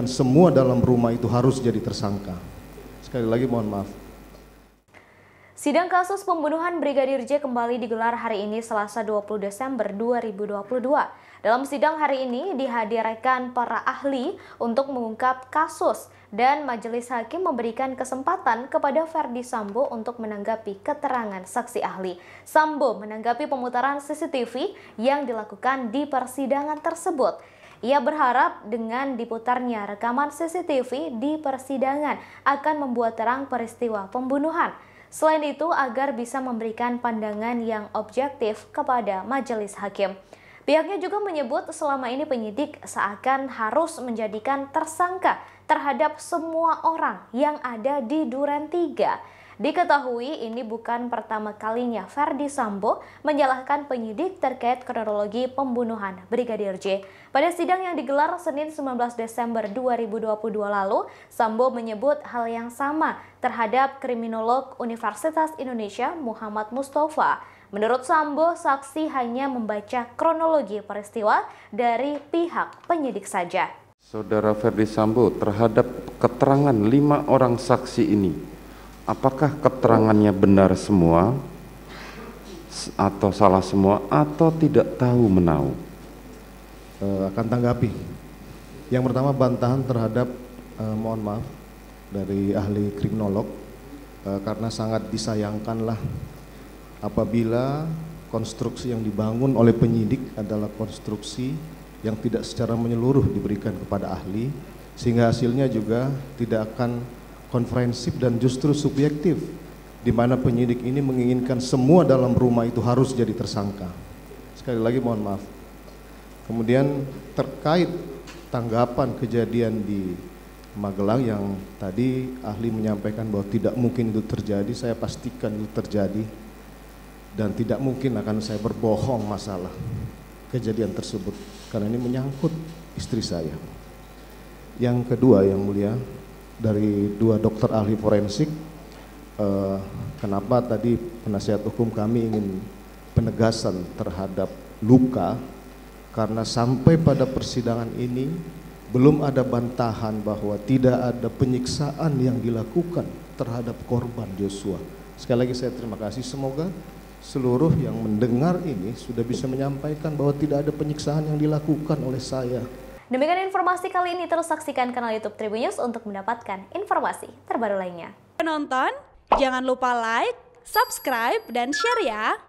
dan semua dalam rumah itu harus jadi tersangka. Sekali lagi mohon maaf. Sidang kasus pembunuhan Brigadir J kembali digelar hari ini Selasa 20 Desember 2022. Dalam sidang hari ini dihadirkan para ahli untuk mengungkap kasus dan majelis hakim memberikan kesempatan kepada Verdi Sambo untuk menanggapi keterangan saksi ahli. Sambo menanggapi pemutaran CCTV yang dilakukan di persidangan tersebut. Ia berharap dengan diputarnya rekaman CCTV di persidangan akan membuat terang peristiwa pembunuhan. Selain itu, agar bisa memberikan pandangan yang objektif kepada majelis hakim. Pihaknya juga menyebut selama ini penyidik seakan harus menjadikan tersangka terhadap semua orang yang ada di Duren 3. Diketahui ini bukan pertama kalinya Verdi Sambo menyalahkan penyidik terkait kronologi pembunuhan Brigadir J. Pada sidang yang digelar Senin 19 Desember 2022 lalu, Sambo menyebut hal yang sama terhadap kriminolog Universitas Indonesia Muhammad Mustafa. Menurut Sambo, saksi hanya membaca kronologi peristiwa dari pihak penyidik saja. Saudara Ferdi Sambo terhadap keterangan lima orang saksi ini apakah keterangannya benar semua atau salah semua atau tidak tahu menau e, akan tanggapi yang pertama bantahan terhadap e, mohon maaf dari ahli kriminolog e, karena sangat disayangkanlah apabila konstruksi yang dibangun oleh penyidik adalah konstruksi yang tidak secara menyeluruh diberikan kepada ahli sehingga hasilnya juga tidak akan konferensif dan justru subjektif di mana penyidik ini menginginkan semua dalam rumah itu harus jadi tersangka. Sekali lagi mohon maaf. Kemudian terkait tanggapan kejadian di Magelang yang tadi ahli menyampaikan bahwa tidak mungkin itu terjadi, saya pastikan itu terjadi dan tidak mungkin akan saya berbohong masalah kejadian tersebut karena ini menyangkut istri saya. Yang kedua yang mulia, dari dua dokter ahli forensik eh, kenapa tadi penasihat hukum kami ingin penegasan terhadap luka karena sampai pada persidangan ini belum ada bantahan bahwa tidak ada penyiksaan yang dilakukan terhadap korban Joshua. Sekali lagi saya terima kasih semoga seluruh yang mendengar ini sudah bisa menyampaikan bahwa tidak ada penyiksaan yang dilakukan oleh saya Demikian informasi kali ini terus saksikan kanal YouTube Tribun News untuk mendapatkan informasi terbaru lainnya. Penonton, jangan lupa like, subscribe, dan share ya.